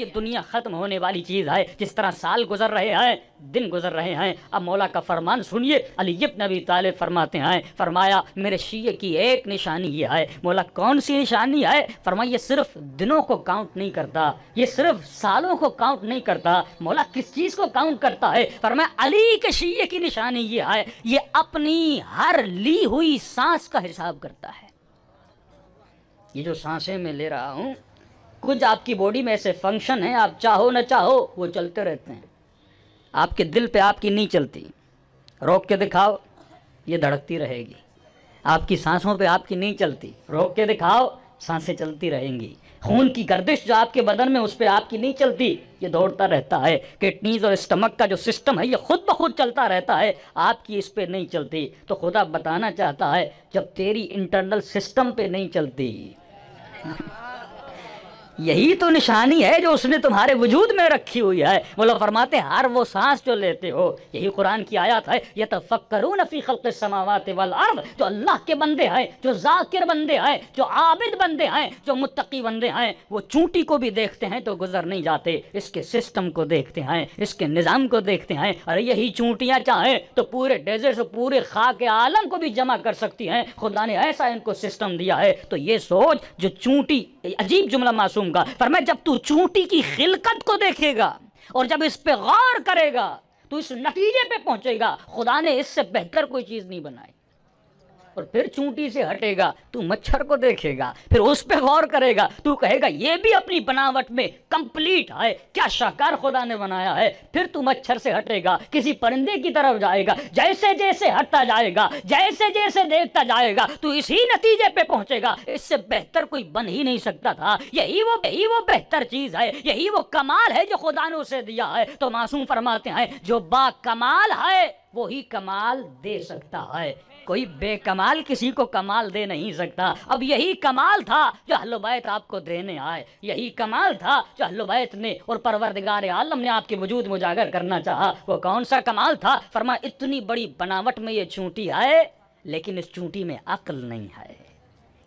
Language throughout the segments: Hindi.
ये दुनिया ख़त्म होने वाली चीज़ है जिस तरह साल गुजर रहे हैं दिन गुजर रहे हैं अब मौला का फरमान सुनिए अली इब्न अबी तालिब फरमाते हैं फरमाया मेरे शीये की एक निशानी ये है मौला कौन सी निशानी है फरमाइए सिर्फ दिनों को काउंट नहीं करता ये सिर्फ सालों को काउंट नहीं करता मौला किस चीज़ को काउंट करता है फरमाया अली के शीये की निशानी ये है ये अपनी हर ली हुई सांस का हिसाब करता है ये जो सांसें मैं ले रहा हूं कुछ आपकी बॉडी में ऐसे फंक्शन हैं आप चाहो ना चाहो वो चलते रहते हैं आपके दिल पे आपकी नहीं चलती रोक के दिखाओ ये धड़कती रहेगी आपकी सांसों पे आपकी नहीं चलती रोक के दिखाओ सांसें चलती रहेंगी खून की गर्दिश जो आपके बदन में उस पर आपकी नहीं चलती ये दौड़ता रहता है किडनीज और स्टमक का जो सिस्टम है ये खुद ब खुद चलता रहता है आपकी इस पर नहीं चलती तो खुदा बताना चाहता है जब तेरी इंटरनल सिस्टम पे नहीं चलती यही तो निशानी है जो उसने तुम्हारे वजूद में रखी हुई है बोलो फरमाते हर वो सांस जो लेते हो यही कुरान की आयत है यह तो फकरू नफ़ी खल्क समावत वाल अर्द जो अल्लाह के बंदे हैं जो जाकिर बंदे हैं जो आबिद बंदे हैं जो मुतकी बंदे हैं वो चूंटी को भी देखते हैं तो गुजर नहीं जाते इसके सिस्टम को देखते हैं इसके निज़ाम को देखते हैं अरे यही चूंटियाँ चाहें तो पूरे डेजर्ट पूरे खाक आलम को भी जमा कर सकती हैं खुदा ने ऐसा इनको सिस्टम दिया है तो ये सोच जो चूंटी अजीब जुमला मासूम दूंगा पर मैं जब तू चूंटी की खिलकत को देखेगा और जब इस पे गौर करेगा तो इस नतीजे पे पहुंचेगा खुदा ने इससे बेहतर कोई चीज़ नहीं बनाई और फिर चूंटी से हटेगा तू मच्छर को देखेगा फिर उस पर गौर करेगा तू कहेगा ये भी अपनी बनावट में कंप्लीट है क्या शाकार खुदा ने बनाया है फिर तू मच्छर से हटेगा किसी परिंदे की तरफ जाएगा जैसे जैसे हटता जाएगा जैसे जैसे देखता जाएगा तू इसी नतीजे पे पहुंचेगा इससे बेहतर कोई बन ही नहीं सकता था यही वो यही वो बेहतर चीज है यही वो कमाल है जो खुदा ने उसे दिया है तो मासूम फरमाते हैं जो बा कमाल है वो ही कमाल दे सकता है कोई बेकमाल किसी को कमाल दे नहीं सकता अब यही कमाल था जो हल्लोबैत आपको देने आए यही कमाल था जो हल्लोबैत ने और परवरदगार आलम ने आपके वजूद मुजागर करना चाहा वो कौन सा कमाल था फरमा इतनी बड़ी बनावट में ये चूंटी है लेकिन इस चूंटी में अकल नहीं है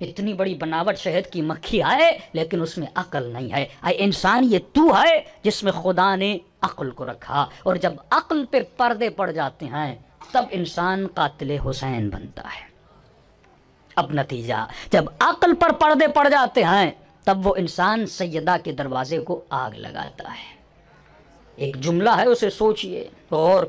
इतनी बड़ी बनावट शहद की मक्खी है लेकिन उसमें अकल नहीं है आए इंसान ये तू है जिसमें खुदा ने अकल को रखा और जब अकल पर पर्दे पड़ जाते हैं तब इंसान कातिल हुसैन बनता है अब नतीजा जब अकल पर पर्दे पड़ जाते हैं तब वो इंसान सैदा के दरवाजे को आग लगाता है एक जुमला है उसे सोचिए और